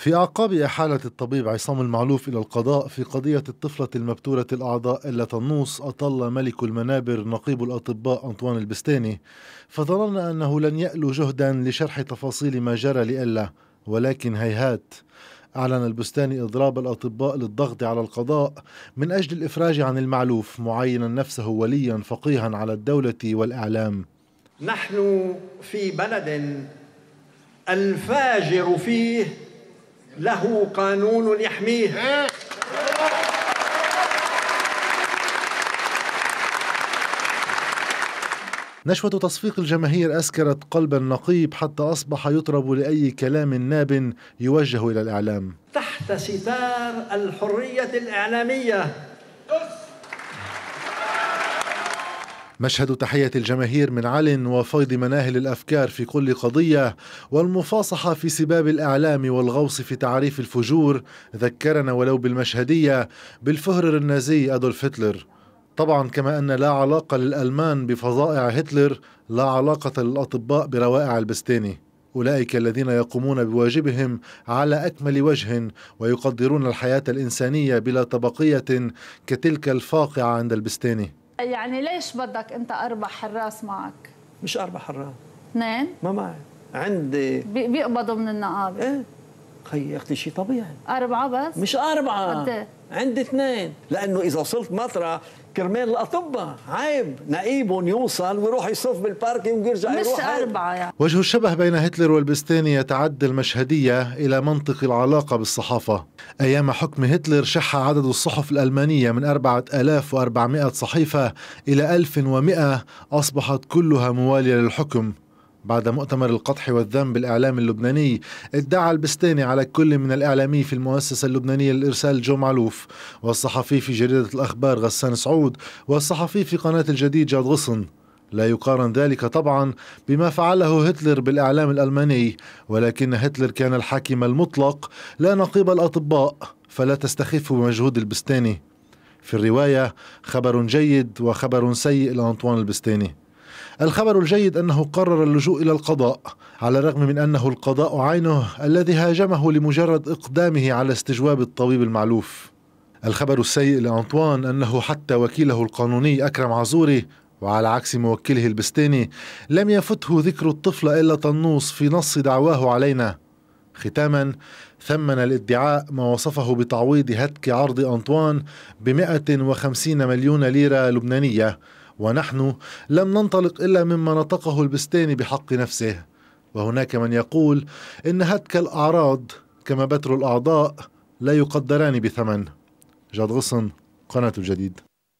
في أعقاب إحالة الطبيب عصام المعلوف إلى القضاء في قضية الطفلة المبتورة الأعضاء إلا طنوس أطل ملك المنابر نقيب الأطباء أنطوان البستاني فظننا أنه لن يألو جهدا لشرح تفاصيل ما جرى لإلا ولكن هيهات أعلن البستاني إضراب الأطباء للضغط على القضاء من أجل الإفراج عن المعلوف معينا نفسه وليا فقيها على الدولة والإعلام نحن في بلد الفاجر فيه له قانون يحميه نشوة تصفيق الجماهير أسكرت قلب النقيب حتى أصبح يطرب لأي كلام ناب يوجه إلى الإعلام تحت ستار الحرية الإعلامية مشهد تحية الجماهير من عل وفيض مناهل الأفكار في كل قضية والمفاصحة في سباب الإعلام والغوص في تعريف الفجور ذكرنا ولو بالمشهدية بالفهرر النازي أدولف هتلر طبعا كما أن لا علاقة للألمان بفظائع هتلر لا علاقة للأطباء بروائع البستاني أولئك الذين يقومون بواجبهم على أكمل وجه ويقدرون الحياة الإنسانية بلا طبقية كتلك الفاقعة عند البستاني يعني ليش بدك انت اربع حراس معك؟ مش اربع حراس اثنين؟ ما معي عندي بيقبضوا من النقابه ايه خيي اختي شيء طبيعي اربعه بس؟ مش اربعه قد إيه؟ عند اثنين لانه اذا وصلت مطرح كرمال الاطباء عيب نقيبهم يوصل ويروح يصف بالبارك ويرجع مش يروح اربعه يعني. وجه الشبه بين هتلر والبستاني يتعدى المشهديه الى منطق العلاقه بالصحافه ايام حكم هتلر شح عدد الصحف الالمانيه من 4400 صحيفه الى 1100 اصبحت كلها مواليه للحكم بعد مؤتمر القطح والذم بالإعلام اللبناني ادعى البستاني على كل من الإعلامي في المؤسسة اللبنانية للإرسال جو معلوف والصحفي في جريدة الأخبار غسان سعود والصحفي في قناة الجديد جاد غصن لا يقارن ذلك طبعا بما فعله هتلر بالإعلام الألماني ولكن هتلر كان الحاكم المطلق لا نقيب الأطباء فلا تستخف بمجهود البستاني في الرواية خبر جيد وخبر سيء لأنطوان البستاني الخبر الجيد أنه قرر اللجوء إلى القضاء على الرغم من أنه القضاء عينه الذي هاجمه لمجرد إقدامه على استجواب الطبيب المعلوف الخبر السيء لأنطوان أنه حتى وكيله القانوني أكرم عزوري وعلى عكس موكله البستاني لم يفته ذكر الطفل إلا طنوس في نص دعواه علينا ختاما ثمن الادعاء ما وصفه بتعويض هتك عرض أنطوان بمئة وخمسين مليون ليرة لبنانية ونحن لم ننطلق إلا مما نطقه البستاني بحق نفسه وهناك من يقول إن هتك الأعراض كما بتر الأعضاء لا يقدران بثمن جاد غصن قناة الجديد